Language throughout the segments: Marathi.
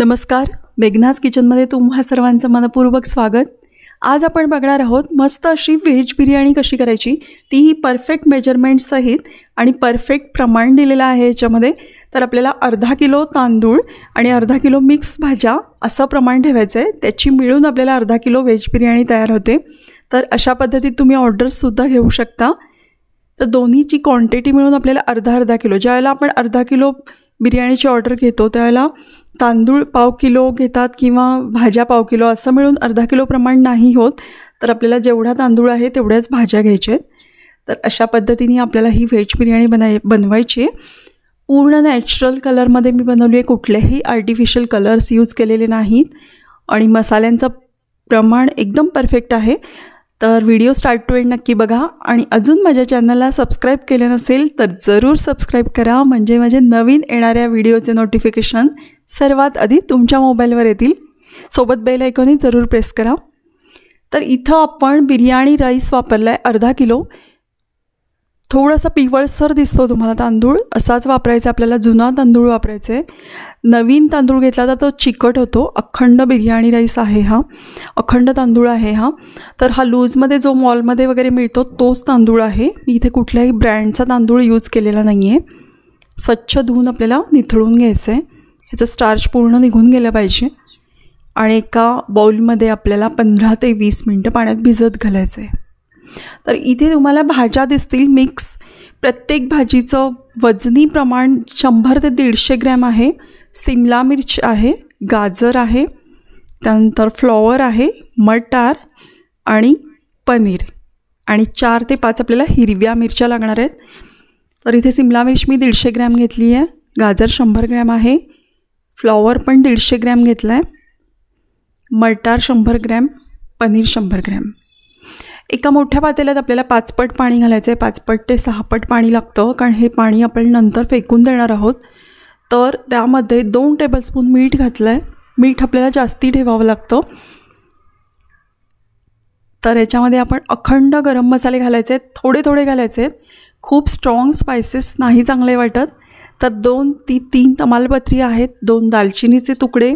नमस्कार मेघनाज किचनमध्ये तुम्हा सर्वांचं मनपूर्वक स्वागत आज आपण बघणार आहोत मस्त अशी व्हेज बिर्याणी कशी करायची तीही परफेक्ट मेजरमेंटसहित आणि परफेक्ट प्रमाण दिलेलं आहे याच्यामध्ये तर आपल्याला अर्धा किलो तांदूळ आणि अर्धा किलो मिक्स भाज्या असं प्रमाण ठेवायचं आहे त्याची मिळून आपल्याला अर्धा किलो व्हेज बिर्याणी तयार होते तर अशा पद्धतीत तुम्ही ऑर्डरसुद्धा घेऊ शकता तर दोन्हीची क्वांटिटी मिळून आपल्याला अर्धा अर्धा किलो ज्यावेळेला आपण अर्धा किलो बिर्याणीची ऑर्डर घेतो त्यावेळेला तांदूळ पाव किलो घेतात किंवा भाज्या पाव किलो असं मिळून अर्धा किलो प्रमाण नाही होत तर आपल्याला जेवढा तांदूळ आहे तेवढ्याच भाज्या घ्यायच्या आहेत तर अशा पद्धतीने आपल्याला ही व्हेज बिर्याणी बनाय बनवायची आहे पूर्ण नॅचरल कलरमध्ये मी बनवली आहे कुठलेही आर्टिफिशियल कलर्स यूज केलेले नाहीत आणि मसाल्यांचं प्रमाण एकदम परफेक्ट आहे तर व्हिडिओ स्टार्ट टू एंड नक्की बघा आणि अजून माझ्या चॅनलला सबस्क्राईब केले नसेल तर जरूर सबस्क्राईब करा म्हणजे माझे नवीन येणाऱ्या व्हिडिओचे नोटिफिकेशन सर्वात आधी तुमच्या मोबाईलवर येतील सोबत बेल ऐकूनही जरूर प्रेस करा तर इथं आपण बिर्याणी राईस वापरला आहे अर्धा किलो थोडासा पिवळसर दिसतो तुम्हाला तांदूळ असाच वापरायचा आपल्याला जुना तांदूळ वापरायचा आहे नवीन तांदूळ घेतला तर तो चिकट होतो अखंड बिर्याणी राईस आहे हा अखंड तांदूळ आहे हा तर हा लूजमध्ये जो मॉलमध्ये वगैरे मिळतो तोच तांदूळ आहे मी इथे कुठल्याही ब्रँडचा तांदूळ यूज केलेला नाही आहे स्वच्छ धुवून आपल्याला निथळून घ्यायचं आहे ह्याचं स्टार्च पूर्ण निघून गेलं पाहिजे आणि एका बाऊलमध्ये आपल्याला पंधरा ते वीस मिनटं पाण्यात भिजत घालायचं आहे तर इथे तुम्हाला भाज्या दिसतील मिक्स प्रत्येक भाजीचं वजनी प्रमाण शंभर ते दीडशे ग्रॅम आहे सिमला मिर्च आहे गाजर आहे त्यानंतर फ्लॉवर आहे मटार आणि पनीर आणि चार ते पाच आपल्याला हिरव्या मिरच्या लागणार आहेत तर इथे सिमला मिर्च मी दीडशे ग्रॅम घेतली आहे गाजर शंभर ग्रॅम आहे फ्लॉवर पण दीडशे ग्रॅम घेतला आहे मटार शंभर ग्रॅम पनीर शंभर ग्रॅम एका मोठ्या पातेल्यात आपल्याला पाचपट पाणी घालायचं आहे पाचपट ते सहापट पाणी लागतं कारण हे पाणी आपण नंतर फेकून देणार आहोत तर त्यामध्ये दोन टेबलस्पून मीठ घातलं आहे मीठ आपल्याला जास्ती ठेवावं लागतं तर याच्यामध्ये आपण अखंड गरम मसाले घालायचे आहेत थोडे थोडे घालायचे आहेत खूप स्ट्रॉंग स्पायसेस नाही चांगले वाटत तर दोन ती तीन तमालपत्री आहेत दोन दालचिनीचे तुकडे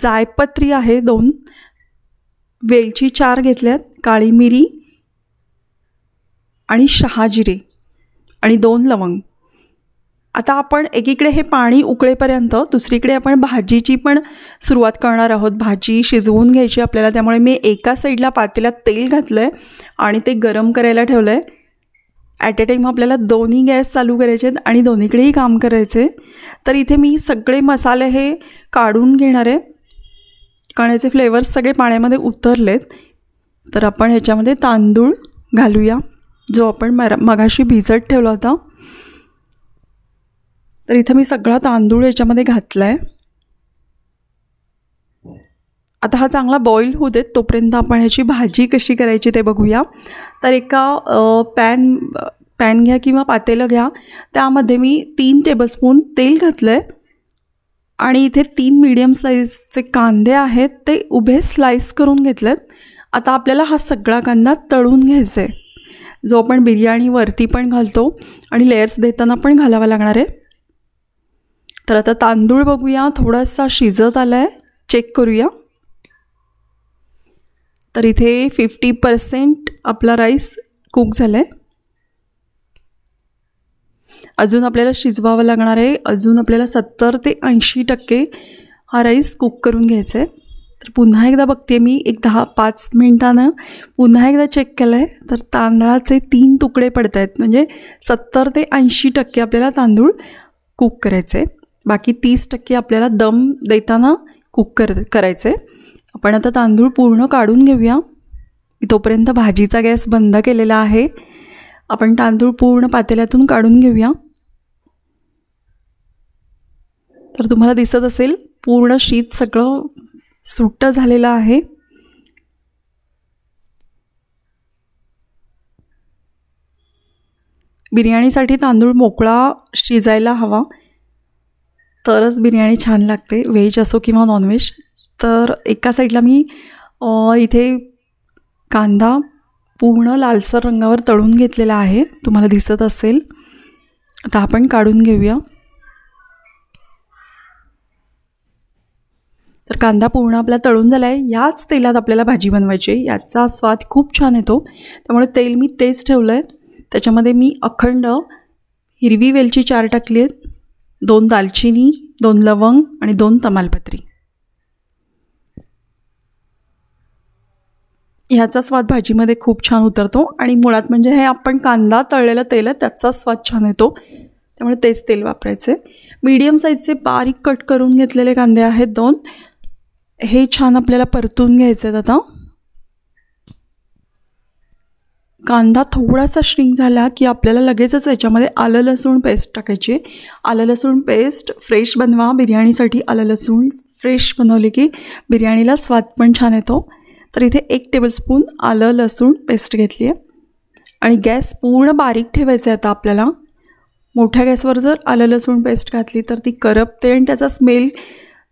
जायपत्री आहे दोन वेलची चार घेतल्यात काळी मिरी आणि शहाजिरे आणि दोन लवंग आता आपण एकीकडे हे पाणी उकळेपर्यंत दुसरीकडे आपण भाजीची पण सुरुवात करणार आहोत भाजी शिजवून घ्यायची आपल्याला त्यामुळे मी एका साईडला पातेल्यात तेल घातलं आहे आणि ते गरम करायला ठेवलं आहे ॲट अ टाईम आपल्याला दोन्ही गॅस चालू करायचे आहेत आणि दोन्हीकडेही काम करायचे तर इथे मी सगळे मसाले हे काढून घेणार आहे कारण फ्लेवर्स सगळे पाण्यामध्ये उतरलेत तर आपण ह्याच्यामध्ये तांदूळ घालूया जो आपण मरा मघाशी भिजत ठेवला होता तर इथं मी सगळा तांदूळ याच्यामध्ये घातला आहे आता हा चांगला बॉईल होऊ देत तोपर्यंत आपण ह्याची भाजी कशी करायची ते बघूया तर एका पॅन पॅन घ्या किंवा पातेलं घ्या त्यामध्ये मी तीन टेबलस्पून तेल घातलं आहे आणि इथे तीन मीडियम स्लाईसचे कांदे आहेत ते उभे स्लाईस करून घेतलेत आता आपल्याला हा सगळा कांदा तळून घ्यायचा आहे जो आपण बिर्याणीवरती पण घालतो आणि लेयर्स देताना पण घालावा लागणार आहे तर आता तांदूळ बघूया थोडासा शिजत आला आहे चेक करूया तर इथे फिफ्टी पर्सेंट आपला राईस कुक झाला आहे अजून आपल्याला शिजवावं लागणार आहे अजून आपल्याला सत्तर ते ऐंशी टक्के हा राईस कुक करून घ्यायचा आहे तर पुन्हा एकदा बघते मी एक दहा पाच मिनटानं पुन्हा एकदा चेक केलं आहे तर तांदळाचे तीन तुकडे पडत आहेत म्हणजे सत्तर ते ऐंशी टक्के आपल्याला तांदूळ कुक करायचे बाकी तीस टक्के आपल्याला दम देताना कुक कर करायचे आपण आता तांदूळ पूर्ण काढून घेऊया मी तोपर्यंत भाजीचा गॅस बंद केलेला आहे आपण तांदूळ पूर्ण पातेल्यातून काढून घेऊया तर तुम्हाला दिसत असेल पूर्ण शीत सगळं सुट्ट झालेलं आहे बिर्याणीसाठी तांदूळ मोकळा शिजायला हवा तरच बिर्याणी छान लागते व्हेज असो किंवा नॉनव्हेज तर एका साईडला मी इथे कांदा पूर्ण लालसर रंगावर तळून घेतलेला आहे तुम्हाला दिसत असेल आता आपण काढून घेऊया तर कांदा पूर्ण आपला तळून झाला आहे याच तेलात आपल्याला भाजी बनवायची आहे याचा स्वाद खूप छान येतो त्यामुळे तेल मी तेच ठेवलं आहे त्याच्यामध्ये मी अखंड हिरवी वेलची चार टाकली आहेत दोन दालचिनी दोन लवंग आणि दोन तमालपत्री ह्याचा स्वाद भाजीमध्ये खूप छान उतरतो आणि मुळात म्हणजे हे आपण कांदा तळलेलं तेल आहे त्याचा स्वाद छान येतो त्यामुळे तेच तेल वापरायचे मीडियम साईजचे बारीक कट करून घेतलेले कांदे आहेत दोन हे छान आपल्याला परतून घ्यायचं आहेत आता कांदा थोडासा श्रिंक झाला की आपल्याला लगेचच याच्यामध्ये आलं लसूण पेस्ट टाकायची आलं लसूण पेस्ट फ्रेश बनवा बिर्याणीसाठी आलं लसूण फ्रेश बनवले की बिर्याणीला स्वाद पण छान येतो तर इथे एक टेबलस्पून आलं लसूण पेस्ट घेतली आहे आणि गॅस पूर्ण बारीक ठेवायचा आहे आता आपल्याला मोठ्या गॅसवर जर आलं लसूण पेस्ट घातली तर ती करपते आणि त्याचा स्मेल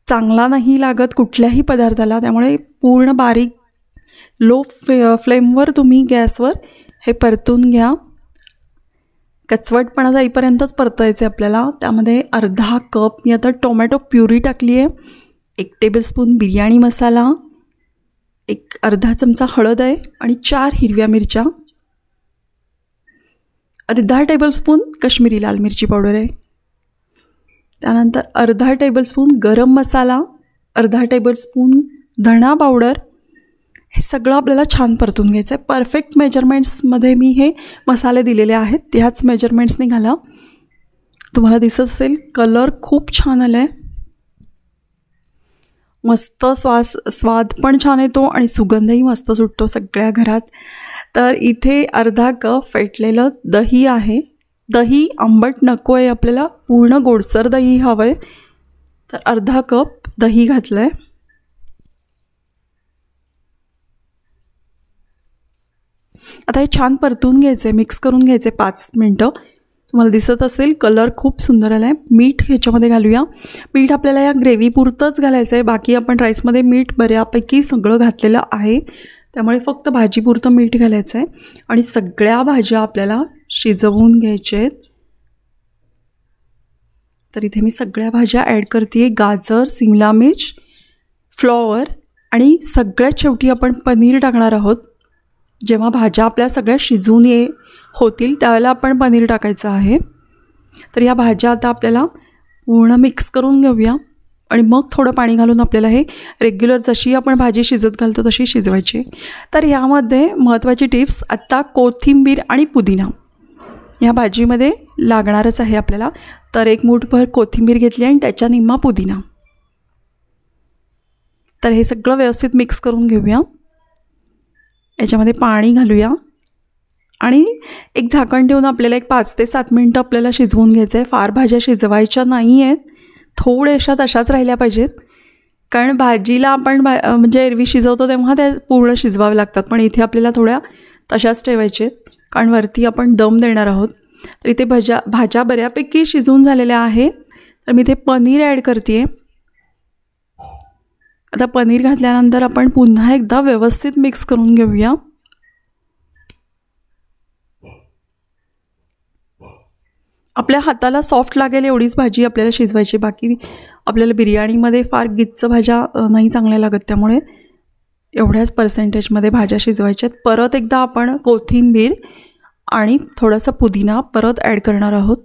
चांगला नाही लागत कुठल्याही पदार्थाला त्यामुळे पूर्ण बारीक लो फ्ले फ्लेमवर तुम्ही गॅसवर हे परतून घ्या कचवटपणा जाईपर्यंतच परतायचे आपल्याला त्यामध्ये अर्धा कप मी आता टोमॅटो प्युरी टाकली आहे एक टेबलस्पून बिर्याणी मसाला एक अर्धा चमचा हळद आहे आणि चार हिरव्या मिरच्या अर्धा टेबलस्पून काश्मीरी लाल मिरची पावडर आहे त्यानंतर अर्धा टेबलस्पून गरम मसाला अर्धा टेबलस्पून धणा पावडर हे सगळं आपल्याला छान परतून घ्यायचं आहे परफेक्ट मेजरमेंट्समध्ये मी हे मसाले दिलेले आहेत त्याच मेजरमेंट्सने घाला तुम्हाला दिसत असेल कलर खूप छान आला आहे मस्त स्वास स्वाद पण छान येतो आणि सुगंधही मस्त सुटतो सगळ्या घरात तर इथे अर्धा कप फेटलेलं दही आहे दही आंबट नको आहे आपल्याला पूर्ण गोडसर दही हवं आहे तर अर्धा कप दही घातलं आहे आता हे छान परतून घ्यायचं आहे मिक्स करून घ्यायचं आहे पाच मिनटं तुम्हाला दिसत असेल कलर खूप सुंदर आला आहे मीठ ह्याच्यामध्ये घालूया मीठ आपल्याला या ग्रेव्हीपुरतंच घालायचं आहे बाकी आपण राईसमध्ये मीठ बऱ्यापैकी सगळं घातलेलं आहे त्यामुळे फक्त भाजीपुरतं मीठ घालायचं आहे आणि सगळ्या भाज्या आपल्याला शिजवून घ्यायचे आहेत तर इथे मी सगळ्या भाज्या ॲड करते गाजर सिमला मिर्च फ्लॉवर आणि सगळ्यात शेवटी आपण पनीर टाकणार आहोत जेव्हा भाज्या आपल्या सगळ्या शिजून ये होतील त्यावेळेला आपण पनीर टाकायचं आहे तर या भाज्या आता आपल्याला पूर्ण मिक्स करून घेऊया आणि मग थोडं पाणी घालून आपल्याला हे रेग्युलर जशी आपण भाजी शिजत घालतो तशी शिजवायची तर यामध्ये महत्त्वाची टिप्स आत्ता कोथिंबीर आणि पुदिना ह्या भाजीमध्ये लागणारच आहे आपल्याला तर एक मूठभर कोथिंबीर घेतली आणि त्याच्या निम्मा पुदिना तर हे सगळं व्यवस्थित मिक्स करून घेऊया याच्यामध्ये पाणी घालूया आणि एक झाकण ठेवून आपल्याला एक पाच ते सात मिनटं आपल्याला शिजवून घ्यायचं आहे फार भाज्या शिजवायच्या नाही आहेत थोड्याशा तशाच राहिल्या पाहिजेत कारण भाजीला आपण भा म्हणजे एरवी शिजवतो तेव्हा त्या पूर्ण शिजवावे लागतात पण इथे आपल्याला थोड्या तशाच ठेवायचे आहेत कारण वरती आपण दम देणार आहोत तर इथे भज्या भाज्या बऱ्यापैकी शिजून झालेल्या आहे तर मी इथे पनीर ॲड करते आता पनीर घातल्यानंतर आपण पुन्हा एकदा व्यवस्थित मिक्स करून घेऊया आपल्या हाताला सॉफ्ट लागेल एवढीच भाजी आपल्याला शिजवायची बाकी आपल्याला बिर्याणीमध्ये फार गिच्च भाज्या नाही चांगल्या लागत त्यामुळे एवढ्याच पर्सेंटेजमध्ये भाज्या आहेत परत एकदा आपण कोथिंबीर आणि थोडासा पुदिना परत ॲड करणार आहोत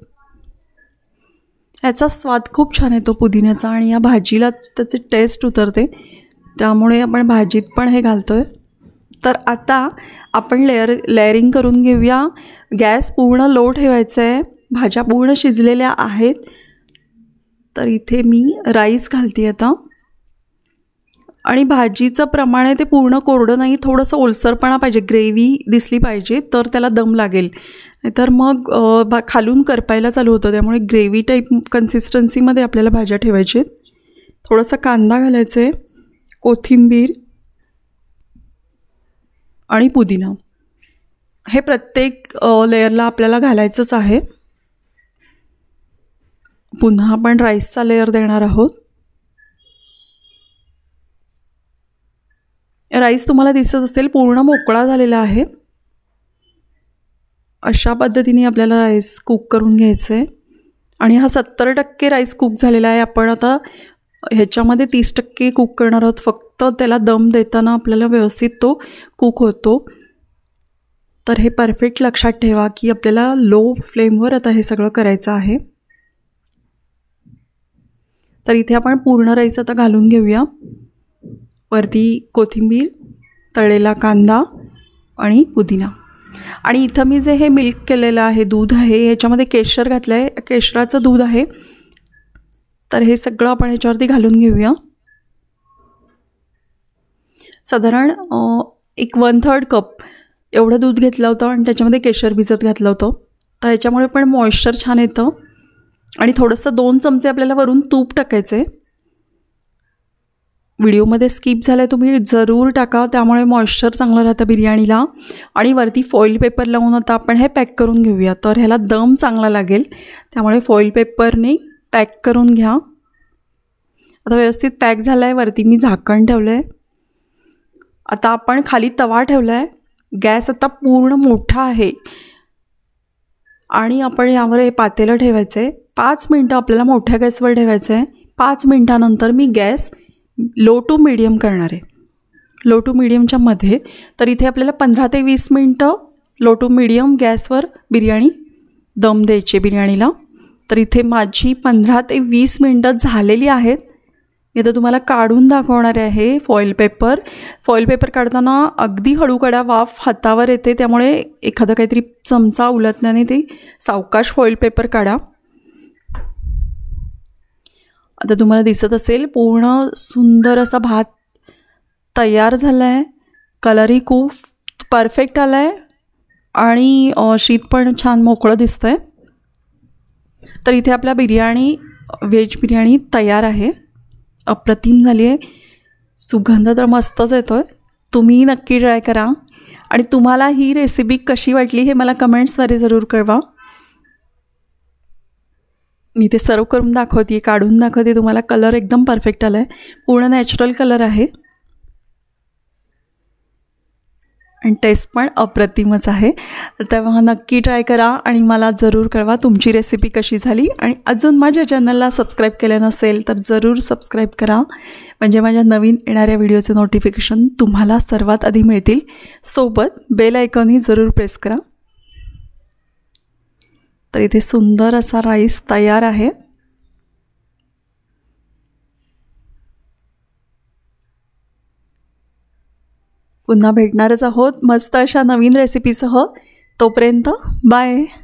याचा स्वाद खूप छान येतो पुदिन्याचा आणि या भाजीला त्याचे टेस्ट उतरते त्यामुळे आपण भाजीत पण हे घालतो आहे तर आता आपण लेअर लेअरिंग करून घेऊया गॅस पूर्ण लो ठेवायचं आहे भाज्या पूर्ण शिजलेल्या आहेत तर इथे मी राईस घालते आता आणि भाजीचं प्रमाण आहे ते पूर्ण कोरडं नाही थोडंसं ओलसरपणा पाहिजे ग्रेव्ही दिसली पाहिजे तर त्याला दम लागेल तर मग भा खालून करपायला चालू होतं त्यामुळे ग्रेव्ही टाईप कन्सिस्टन्सीमध्ये आपल्याला भाज्या ठेवायचे थोडासा कांदा घालायचा आहे कोथिंबीर आणि पुदिना हे प्रत्येक लेअरला आपल्याला घालायचंच आहे पुन्हा आपण राईसचा लेअर देणार आहोत राईस तुम्हाला दिसत असेल पूर्ण मोकळा झालेला आहे अशा पद्धतीने आपल्याला राईस कुक करून घ्यायचं आहे आणि हा सत्तर टक्के राईस कुक झालेला आहे आपण आता ह्याच्यामध्ये तीस टक्के कुक करणार आहोत फक्त त्याला दम देताना आपल्याला व्यवस्थित तो कुक होतो तर हे परफेक्ट लक्षात ठेवा की आपल्याला लो फ्लेमवर आता हे सगळं करायचं आहे तर इथे आपण पूर्ण राईस आता घालून घेऊया वरती कोथिंबीर तळेला कांदा आणि पुदिना आणि इथं मी जे हे मिल्क केलेलं आहे दूध आहे ह्याच्यामध्ये केशर घातलं आहे केशराचं दूध आहे तर हे सगळं आपण ह्याच्यावरती घालून घेऊया साधारण एक वन थर्ड कप एवढं दूध घेतलं होतं आणि त्याच्यामध्ये केशर भिजत घातलं होतं तर ह्याच्यामुळे पण मॉइश्चर छान येतं आणि थोडंसं दोन चमचे आपल्याला वरून तूप टाकायचे व्हिडिओमध्ये स्किप झालं तुम्ही जरूर टाका त्यामुळे मॉइश्चर चांगलं राहतं बिर्याणीला आणि वरती फॉईल पेपर लावून आता आपण हे पॅक करून घेऊया तर ह्याला दम चांगला लागेल त्यामुळे फॉईल पेपरने पॅक करून घ्या आता व्यवस्थित पॅक झालं आहे वरती मी झाकण ठेवलं आहे आता आपण खाली तवा ठेवला आहे गॅस आता पूर्ण मोठा आहे आणि आपण यावर हे पातेलं ठेवायचं आहे पाच मिनटं आपल्याला मोठ्या गॅसवर ठेवायचं आहे पाच मिनटानंतर मी गॅस लो टू मीडियम करणार आहे लो टू मीडियमच्या मध्ये तर इथे आपल्याला पंधरा ते वीस मिनटं लो टू मीडियम गॅसवर बिर्याणी दम द्यायची बिर्याणीला तर इथे माझी पंधरा ते वीस मिनटं झालेली आहेत इथं तुम्हाला काढून दाखवणारे आहे फॉईल पेपर फॉईल पेपर काढताना अगदी हळूकडा वाफ हातावर येते त्यामुळे एखादा काहीतरी चमचा उलटण्याने ते सावकाश फॉईल पेपर काढा आता तुम्हाला दिसत असेल पूर्ण सुंदर असा भात तयार झाला आहे कलरही खूप परफेक्ट आला आहे आणि शीत पण छान मोकळं दिसतं आहे तर इथे आपल्या बिर्याणी व्हेज बिर्याणी तयार आहे अप्रतिम झाली आहे सुगंध तर मस्तच येतो आहे तुम्ही नक्की ट्राय करा आणि तुम्हाला ही रेसिपी कशी वाटली हे मला कमेंट्सद्वारे जरूर कळवा मी ते सर्व करून दाखवते काढून दाखवते तुम्हाला कलर एकदम परफेक्ट आला आहे पूर्ण नॅचरल कलर आहे आणि टेस्ट पण अप्रतिमच आहे तेव्हा नक्की ट्राय करा आणि मला जरूर कळवा तुमची रेसिपी कशी झाली आणि अजून माझ्या चॅनलला सबस्क्राईब केलं नसेल तर जरूर सबस्क्राईब करा म्हणजे माझ्या नवीन येणाऱ्या व्हिडिओचे नोटिफिकेशन तुम्हाला सर्वात आधी मिळतील सोबत बेल आयकॉनही जरूर प्रेस करा तर इथे सुंदर असा राईस तयार आहे पुन्हा भेटणारच आहोत मस्त अशा नवीन रेसिपीसह हो। तोपर्यंत बाय